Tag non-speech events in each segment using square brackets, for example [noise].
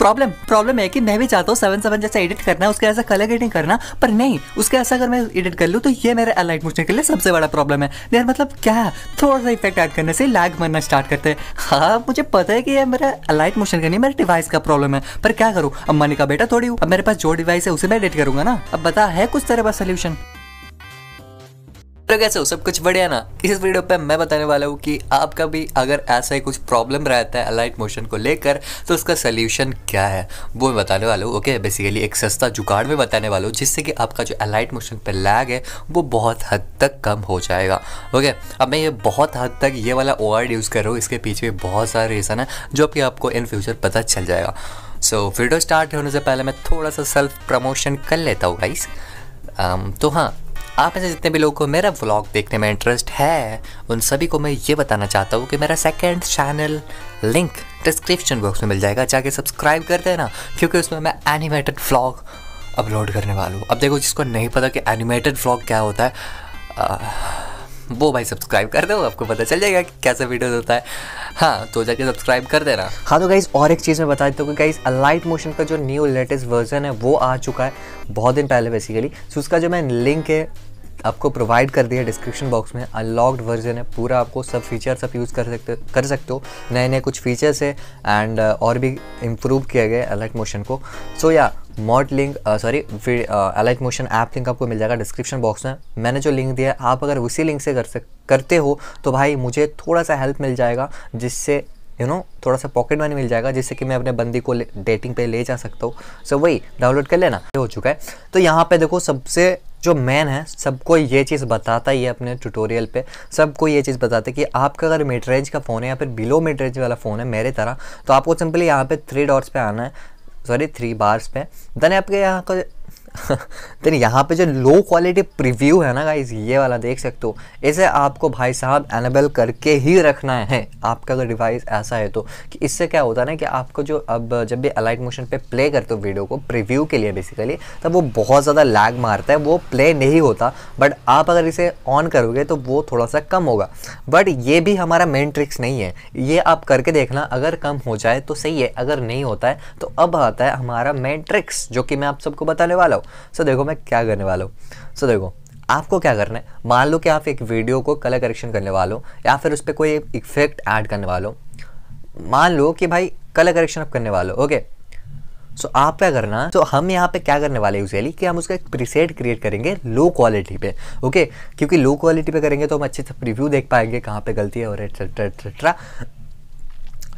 Problem problem है कि मैं भी चाहता हूँ सेवन सेवन जैसा एडिट करना है उसके ऐसा कलर एडिटिंग करना पर नहीं उसके ऐसा अगर मैं एडिट कर लूँ तो ये मेरे अलाइट मोशन के लिए सबसे बड़ा प्रॉब्लम है यार मतलब क्या है थोड़ा सा इफेक्ट ऐड करने से लैग मरना स्टार्ट करते हैं हाँ मुझे पता है कि ये मेरा अलाइट मोशन का नहीं मेरे डिवाइस का प्रॉब्लम है पर क्या करूँ अब मनी का बेटा थोड़ी हूँ अब मेरे पास जो डिवाइस है उसे मैं एडिट करूंगा ना अब बता है कुछ तरह का सोल्यूशन तो कैसे हो सब कुछ बढ़िया ना इस वीडियो पे मैं बताने वाला हूँ कि आपका भी अगर ऐसा ही कुछ प्रॉब्लम रहता है अलाइट मोशन को लेकर तो उसका सोल्यूशन क्या है वो मैं बताने वाला हूँ ओके बेसिकली एक सस्ता जुगाड़ में बताने वाला हूँ जिससे कि आपका जो अलाइट मोशन पर लैग है वो बहुत हद तक कम हो जाएगा ओके अब मैं ये बहुत हद तक ये वाला ओ यूज़ कर रहा हूँ इसके पीछे बहुत सारे रीज़न है जो कि आपको इन फ्यूचर पता चल जाएगा सो so, वीडियो स्टार्ट होने से पहले मैं थोड़ा सा सेल्फ प्रमोशन कर लेता हूँ गाइस तो हाँ आप ऐसे जितने भी लोगों को मेरा व्लॉग देखने में इंटरेस्ट है उन सभी को मैं ये बताना चाहता हूँ कि मेरा second channel link description box में मिल जाएगा जाके सब्सक्राइब कर देना क्योंकि उसमें मैं एनिमेटेड व्लॉग अपलोड करने वाला हूँ अब देखो जिसको नहीं पता कि एनिमेटेड व्लॉग क्या होता है आ, वो भाई सब्सक्राइब कर दो आपको पता चल जाएगा कि कैसा वीडियोज़ होता है हाँ तो जाके सब्सक्राइब कर देना हाँ तो गाइज और एक चीज़ मैं बता देता हूँ कि गाइज अलाइट मोशन का जो न्यू लेटेस्ट वर्जन है वो आ चुका है बहुत दिन पहले बेसिकली सो उसका जो मैं लिंक है आपको प्रोवाइड कर दिया डिस्क्रिप्शन बॉक्स में अनलॉक्ड वर्जन है पूरा आपको सब फीचर सब यूज़ कर सकते कर सकते हो नए नए कुछ फीचर्स है एंड और भी इम्प्रूव किया गया अलाइट अलर्ट मोशन को सो या मॉड लिंक सॉरी फिर अलाइट मोशन ऐप लिंक आपको मिल जाएगा डिस्क्रिप्शन बॉक्स में मैंने जो लिंक दिया है आप अगर उसी लिंक से कर सक करते हो तो भाई मुझे थोड़ा सा हेल्प मिल जाएगा जिससे यू नो थोड़ा सा पॉकेट मनी मिल जाएगा जिससे कि मैं अपने बंदी को डेटिंग पे ले जा सकता हूँ सो so, वही डाउनलोड कर लेना हो चुका है तो यहाँ पे देखो सबसे जो मैन है सबको ये चीज़ बताता ही है अपने ट्यूटोरियल पे सबको ये चीज़ बताता है कि आपका अगर मिड रेंज का फ़ोन है या फिर बिलो मिड रेंज वाला फ़ोन है मेरे तरह तो आपको सिंपली यहाँ पे थ्री डॉट्स पे आना है सॉरी थ्री बार्स पे देन आपके यहाँ का [laughs] देन यहाँ पे जो लो क्वालिटी प्रीव्यू है ना गाइज ये वाला देख सकते हो इसे आपको भाई साहब एनेबल करके ही रखना है आपका अगर डिवाइस ऐसा है तो कि इससे क्या होता है ना कि आपको जो अब जब भी अलाइट मोशन पे प्ले करते हो वीडियो को प्रीव्यू के लिए बेसिकली तब वो बहुत ज़्यादा लैग मारता है वो प्ले नहीं होता बट आप अगर इसे ऑन करोगे तो वो थोड़ा सा कम होगा बट ये भी हमारा मेन ट्रिक्स नहीं है ये आप करके देखना अगर कम हो जाए तो सही है अगर नहीं होता है तो अब आता है हमारा मेन ट्रिक्स जो कि मैं आप सबको बताने वाला हूँ हूँ सो देखो मैं क्या करने वाला हूँ सो देखो आपको क्या करना है मान लो कि आप एक वीडियो को कलर करेक्शन करने वाले हो या फिर उस पर कोई इफेक्ट ऐड करने वाले हो मान लो कि भाई कलर करेक्शन आप करने वाले हो ओके सो so, आप क्या करना तो so, हम यहाँ पे क्या करने वाले यूजली कि हम उसका एक प्रीसेट क्रिएट करेंगे लो क्वालिटी पे ओके okay? क्योंकि लो क्वालिटी पे करेंगे तो हम अच्छे से प्रीव्यू देख पाएंगे कहाँ पे गलती है और एट्रा एट्सेट्रा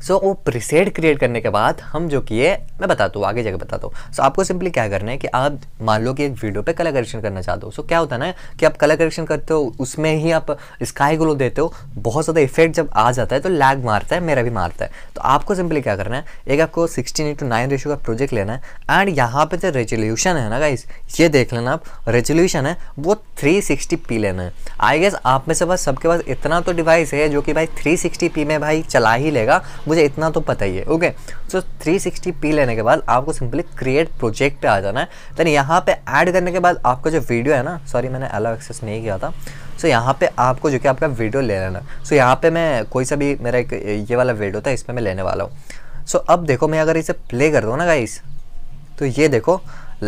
सो so, वो प्रीसेट क्रिएट करने के बाद हम जो किए मैं बताता हूँ आगे जाकर बताता हूँ सो so, आपको सिंपली क्या करना है कि आप मान लो कि एक वीडियो पे कलर करेक्शन करना चाहते हो सो so, क्या होता है ना कि आप कलर करेक्शन करते हो उसमें ही आप स्काई ग्लो देते हो बहुत ज़्यादा इफेक्ट जब आ जाता है तो लैग मारता है मेरा भी मारता है तो आपको सिंपली क्या करना है एक आपको सिक्सटीन इंटू नाइन रेशो का प्रोजेक्ट लेना है एंड यहाँ पर जो रेजोल्यूशन है ना गाइस ये देख लेना आप रेजोल्यूशन है वो थ्री सिक्सटी पी लेना है आई गेस आप में से बस सबके पास इतना तो डिवाइस है जो कि भाई थ्री सिक्सटी पी में भाई चला ही लेगा मुझे इतना तो पता ही है okay so three sixty P लेने के बाद आपको सिंपली क्रिएट प्रोजेक्ट पे आ जाना है देन यहाँ पे ऐड करने के बाद आपका जो वीडियो है ना सॉरी मैंने अलग एक्सेस नहीं किया था सो so, यहाँ पे आपको जो कि आपका वीडियो ले लेना सो so, यहाँ पे मैं कोई सा भी मेरा एक ये वाला वीडियो था इसमें मैं लेने वाला हूँ सो so, अब देखो मैं अगर इसे प्ले कर दूँ ना गाइस तो ये देखो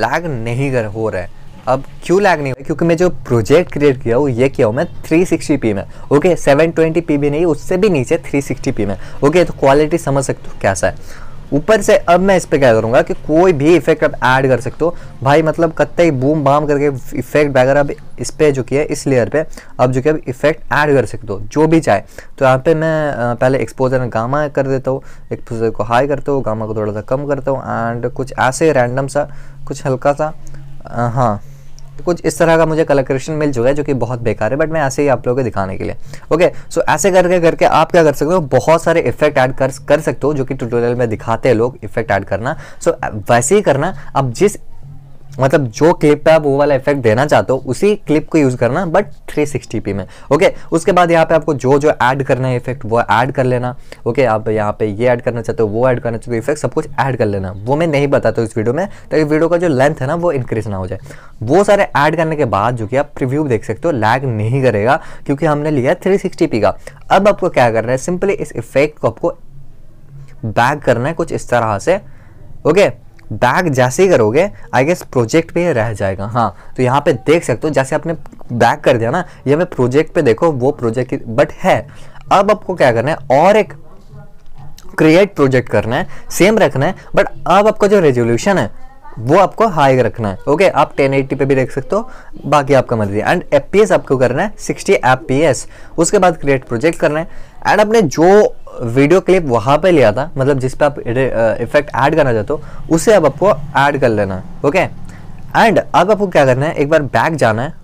लैग नहीं कर हो रहा है अब क्यों लैग नहीं हुआ क्योंकि मैं जो प्रोजेक्ट क्रिएट किया हूँ ये किया हूँ मैं थ्री सिक्सटी पी में ओके सेवन ट्वेंटी पी भी नहीं उससे भी नीचे थ्री सिक्सटी पी में ओके तो क्वालिटी समझ सकते हो कैसा है ऊपर से अब मैं इस पर क्या करूँगा कि कोई भी इफेक्ट अब ऐड कर सकते हो भाई मतलब कत्ते ही बूम बाम करके इफेक्ट वगैरह अब इस पर जो किया इस लेयर पे अब जो कि अब इफेक्ट ऐड कर सकते हो जो भी चाहे तो यहाँ पे मैं पहले एक्सपोजर गामा कर देता हूँ एक्सपोजर तो को हाई करता हूँ गामा को थोड़ा सा कम करता हूँ एंड कुछ ऐसे रैंडम सा कुछ हल्का सा हाँ कुछ इस तरह का मुझे कलर क्रिएशन मिल चुका है जो कि बहुत बेकार है बट मैं ऐसे ही आप लोगों को दिखाने के लिए ओके सो so, ऐसे करके करके आप क्या कर सकते हो बहुत सारे इफेक्ट ऐड कर कर सकते हो जो कि ट्यूटोरियल में दिखाते हैं लोग इफेक्ट ऐड करना सो so, वैसे ही करना अब जिस मतलब जो क्लिप पे आप वो वाला इफेक्ट देना चाहते हो उसी क्लिप को यूज़ करना बट 360p में ओके उसके बाद यहाँ पे आपको जो जो ऐड करना है इफेक्ट वो ऐड कर लेना ओके आप यहाँ पे ये ऐड करना चाहते हो वो ऐड करना चाहते हो इफेक्ट सब कुछ ऐड कर लेना वो मैं नहीं बताता इस वीडियो में ताकि वीडियो का जो लेंथ है ना वो इंक्रीज ना हो जाए वो सारे ऐड करने के बाद जो कि आप प्रिव्यू देख सकते हो लैग नहीं करेगा क्योंकि हमने लिया है थ्री का अब आपको क्या करना है सिंपली इस इफेक्ट को आपको बैक करना है कुछ इस तरह से ओके okay? बैग जैसे ही करोगे आई गेस प्रोजेक्ट पे रह जाएगा हाँ तो यहाँ पे देख सकते हो जैसे आपने बैग कर दिया ना ये मैं प्रोजेक्ट पे देखो वो प्रोजेक्ट बट है अब आपको क्या करना है और एक क्रिएट प्रोजेक्ट करना है सेम रखना है बट अब आपका जो रेजोल्यूशन है वो आपको हाई रखना है ओके आप 1080 पे भी देख सकते हो बाकी आपका मर्जी एंड एफ आपको करना है 60 एफ उसके बाद क्रिएट प्रोजेक्ट करना है एंड आपने जो वीडियो क्लिप वहाँ पे लिया था मतलब जिस पे आप इफेक्ट ऐड uh, करना चाहते हो उसे अब आपको ऐड कर लेना है ओके एंड अब आपको क्या करना है एक बार बैक जाना है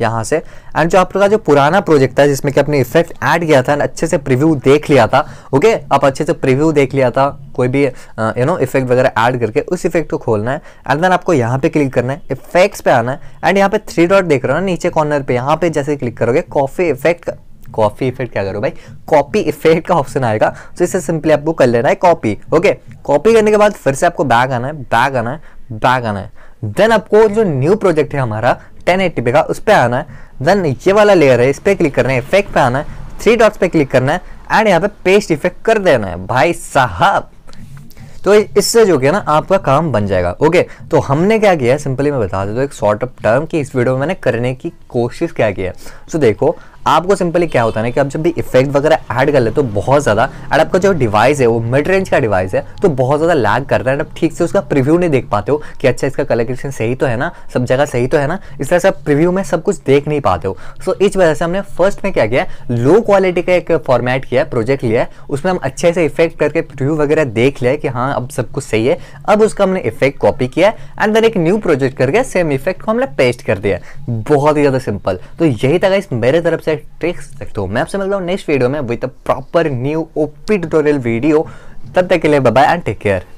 यहाँ से एंड जो आप लोग का जो पुराना प्रोजेक्ट था जिसमें कि आपने इफेक्ट ऐड किया था अच्छे से प्रिव्यू देख लिया था ओके आप अच्छे से प्रिव्यू देख लिया था कोई भी यू नो इफेक्ट वगैरह ऐड करके उस इफेक्ट को खोलना है एंड देन आपको यहाँ पे क्लिक करना है इफेक्ट्स पे आना है एंड यहाँ पे थ्री डॉट देख रहे हो ना नीचे कॉर्नर पे यहाँ पे जैसे क्लिक करोगे कॉफी इफेक्ट कॉफी इफेक्ट क्या करो भाई कॉपी इफेक्ट का ऑप्शन आएगा तो इसे सिंपली आपको कर लेना है कॉपी ओके कॉपी करने के बाद फिर से आपको बैग आना है बैग आना है बैग आना है देन आपको जो न्यू प्रोजेक्ट है हमारा टेन पे का उस पर आना है देन ये वाला लेयर है इस पर क्लिक करना है इफेक्ट पे आना है थ्री डॉट्स पे क्लिक करना है एंड यहाँ पे पेस्ट इफेक्ट कर देना है भाई साहब तो इससे जो क्या ना आपका काम बन जाएगा ओके तो हमने क्या किया सिंपली मैं बता देता हूँ एक शॉर्ट ऑफ टर्म की इस वीडियो में मैंने करने की कोशिश क्या की है सो देखो आपको सिंपली क्या होता है ना कि आप जब भी इफेक्ट वगैरह ऐड कर ले तो बहुत ज़्यादा एंड आपका जो डिवाइस है वो मिड रेंज का डिवाइस है तो बहुत ज़्यादा लैग करता है आप ठीक से उसका प्रिव्यू नहीं देख पाते हो कि अच्छा इसका कलर क्रिएशन सही तो है ना सब जगह सही तो है ना इस तरह से आप प्रिव्यू में सब कुछ देख नहीं पाते हो सो इस वजह से हमने फर्स्ट में क्या किया लो क्वालिटी का एक फॉर्मेट किया है प्रोजेक्ट लिया है उसमें हम अच्छे से इफेक्ट करके प्रिव्यू वगैरह देख लिया कि हाँ अब सब कुछ सही है अब उसका हमने इफेक्ट कॉपी किया एंड देन एक न्यू प्रोजेक्ट करके सेम इफेक्ट को हमने पेस्ट कर दिया बहुत ही ज़्यादा सिंपल तो यही था इस मेरे तरफ से ट्रिक्स सकते हो मैं आपसे मिलता हूँ नेक्स्ट वीडियो में with a proper new OP tutorial video तब तक के लिए बाय एंड टेक केयर